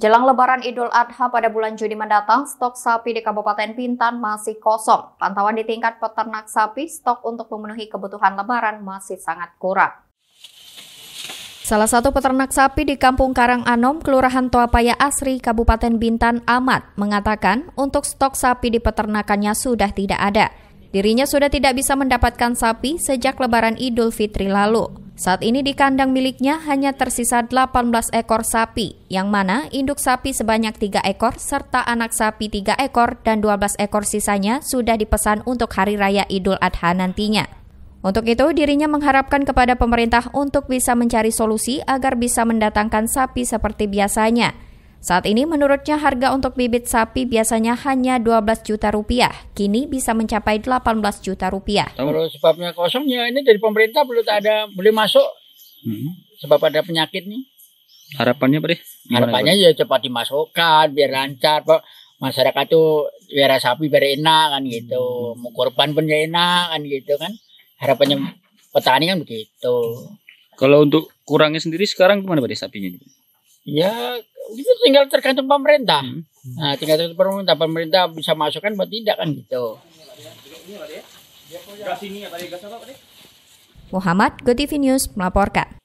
Jelang lebaran Idul Adha pada bulan Juni mendatang, stok sapi di Kabupaten Bintan masih kosong. Pantauan di tingkat peternak sapi, stok untuk memenuhi kebutuhan lebaran masih sangat kurang. Salah satu peternak sapi di Kampung Karang Anom, Kelurahan Toapaya Asri, Kabupaten Bintan, Amat, mengatakan untuk stok sapi di peternakannya sudah tidak ada. Dirinya sudah tidak bisa mendapatkan sapi sejak lebaran Idul Fitri lalu. Saat ini di kandang miliknya hanya tersisa 18 ekor sapi, yang mana induk sapi sebanyak 3 ekor serta anak sapi 3 ekor dan 12 ekor sisanya sudah dipesan untuk Hari Raya Idul Adha nantinya. Untuk itu, dirinya mengharapkan kepada pemerintah untuk bisa mencari solusi agar bisa mendatangkan sapi seperti biasanya – saat ini menurutnya harga untuk bibit sapi biasanya hanya 12 juta rupiah, kini bisa mencapai 18 juta rupiah. Kalau sebabnya kosongnya ini dari pemerintah belum ada boleh masuk, hmm. sebab ada penyakit nih. Harapannya Pak Harapannya ya cepat dimasukkan biar lancar Pak. Masyarakat tuh biar sapi biar enak kan gitu. Hmm. Mau korban pun enakan enak kan gitu kan. Harapannya petani kan begitu. Kalau untuk kurangnya sendiri sekarang gimana Pak sapinya? Ya itu tinggal tergantung pemerintah. Hmm. Nah, tinggal tergantung pemerintah. Pemerintah bisa masukkan atau tidak kan gitu. Ya, Muhammad Good TV News melaporkan.